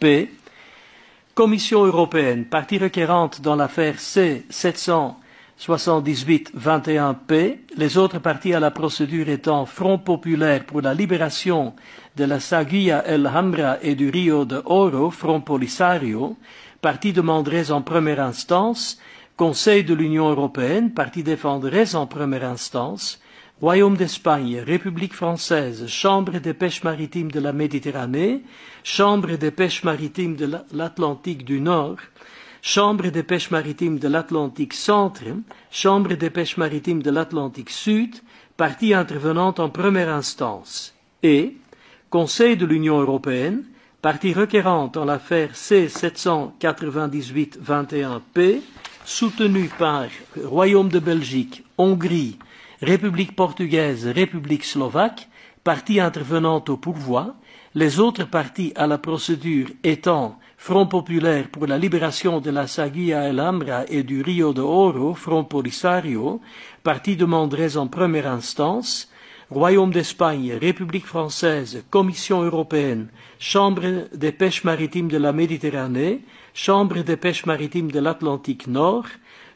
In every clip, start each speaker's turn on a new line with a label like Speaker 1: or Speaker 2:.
Speaker 1: p Commission européenne, partie requérante dans l'affaire C-778-21-P, les autres parties à la procédure étant Front populaire pour la libération de la Saguilla El Hamra et du Rio de Oro, Front Polisario, partie demanderesse en première instance, Conseil de l'Union européenne, partie défenderesse en première instance, Royaume d'Espagne, République française, Chambre des pêches maritimes de la Méditerranée, Chambre des pêches maritimes de l'Atlantique du Nord, Chambre des pêches maritimes de l'Atlantique Centre, Chambre des pêches maritimes de l'Atlantique Sud, partie intervenante en première instance, et Conseil de l'Union européenne, partie requérante en l'affaire C798-21P, Soutenu par Royaume de Belgique, Hongrie, République portugaise, République slovaque, partie intervenante au pourvoi, les autres parties à la procédure étant Front populaire pour la libération de la Saguia El Ambra et du Rio de Oro, Front Polisario, partie demanderesse en première instance, Royaume d'Espagne, République française, Commission européenne, Chambre des pêches maritimes de la Méditerranée, Chambre des pêches maritimes de l'Atlantique Nord,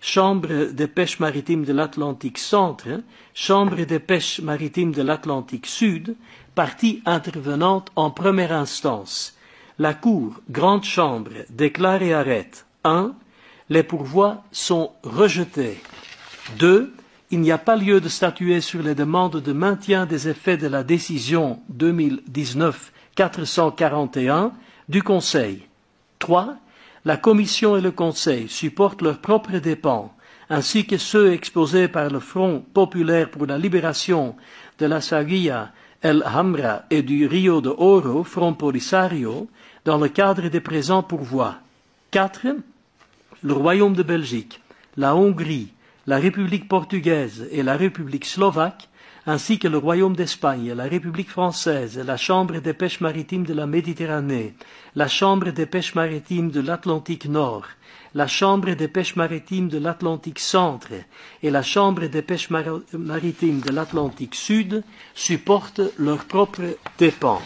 Speaker 1: Chambre des pêches maritimes de l'Atlantique Centre, Chambre des pêches maritimes de l'Atlantique Sud, partie intervenante en première instance. La Cour, Grande Chambre, déclare et arrête 1. Les pourvois sont rejetés. 2 il n'y a pas lieu de statuer sur les demandes de maintien des effets de la décision 2019-441 du Conseil. 3. La Commission et le Conseil supportent leurs propres dépens, ainsi que ceux exposés par le Front populaire pour la libération de la Saguia, El Hamra et du Rio de Oro, Front Polisario, dans le cadre des présents pourvois. Quatre, Le Royaume de Belgique, la Hongrie, la République portugaise et la République slovaque, ainsi que le Royaume d'Espagne, la République française, la Chambre des pêches maritimes de la Méditerranée, la Chambre des pêches maritimes de l'Atlantique Nord, la Chambre des pêches maritimes de l'Atlantique Centre et la Chambre des pêches maritimes de l'Atlantique Sud supportent leurs propres dépenses.